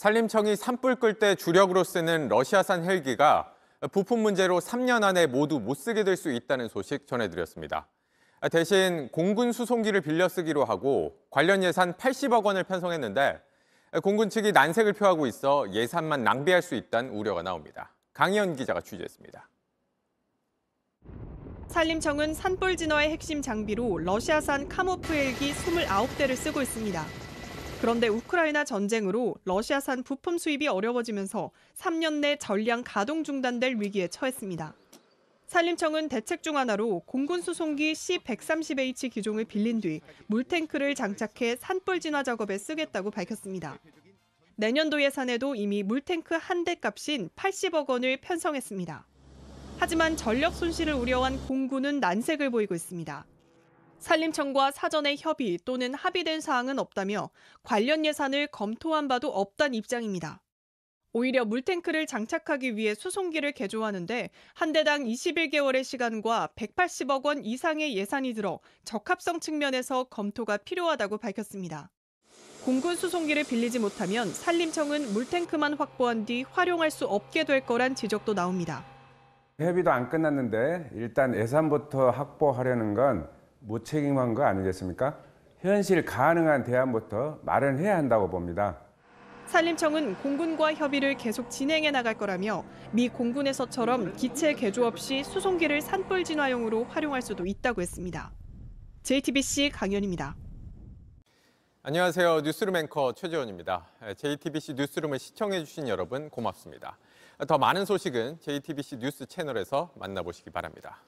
산림청이 산불 끌 때 주력으로 쓰는 러시아산 헬기가 부품 문제로 3년 안에 모두 못 쓰게 될 수 있다는 소식 전해드렸습니다. 대신 공군 수송기를 빌려 쓰기로 하고 관련 예산 80억 원을 편성했는데 공군 측이 난색을 표하고 있어 예산만 낭비할 수 있다는 우려가 나옵니다. 강희연 기자가 취재했습니다. 산림청은 산불 진화의 핵심 장비로 러시아산 카모프 헬기 29대를 쓰고 있습니다. 그런데 우크라이나 전쟁으로 러시아산 부품 수입이 어려워지면서 3년 내 전량 가동 중단될 위기에 처했습니다. 산림청은 대책 중 하나로 공군 수송기 C-130H 기종을 빌린 뒤 물탱크를 장착해 산불 진화 작업에 쓰겠다고 밝혔습니다. 내년도 예산에도 이미 물탱크 한 대 값인 80억 원을 편성했습니다. 하지만 전력 손실을 우려한 공군은 난색을 보이고 있습니다. 산림청과 사전에 협의 또는 합의된 사항은 없다며 관련 예산을 검토한 바도 없단 입장입니다. 오히려 물탱크를 장착하기 위해 수송기를 개조하는데 한 대당 21개월의 시간과 180억 원 이상의 예산이 들어 적합성 측면에서 검토가 필요하다고 밝혔습니다. 공군 수송기를 빌리지 못하면 산림청은 물탱크만 확보한 뒤 활용할 수 없게 될 거란 지적도 나옵니다. 협의도 안 끝났는데 일단 예산부터 확보하려는 건 무책임한 거 아니겠습니까? 현실 가능한 대안부터 마련해야 한다고 봅니다. 산림청은 공군과 협의를 계속 진행해 나갈 거라며 미 공군에서처럼 기체 개조 없이 수송기를 산불 진화용으로 활용할 수도 있다고 했습니다. JTBC 강연입니다. 안녕하세요. 뉴스룸 앵커 최재원입니다. JTBC 네, 뉴스룸을 시청해 주신 여러분 고맙습니다. 더 많은 소식은 JTBC 뉴스 채널에서 만나보시기 바랍니다.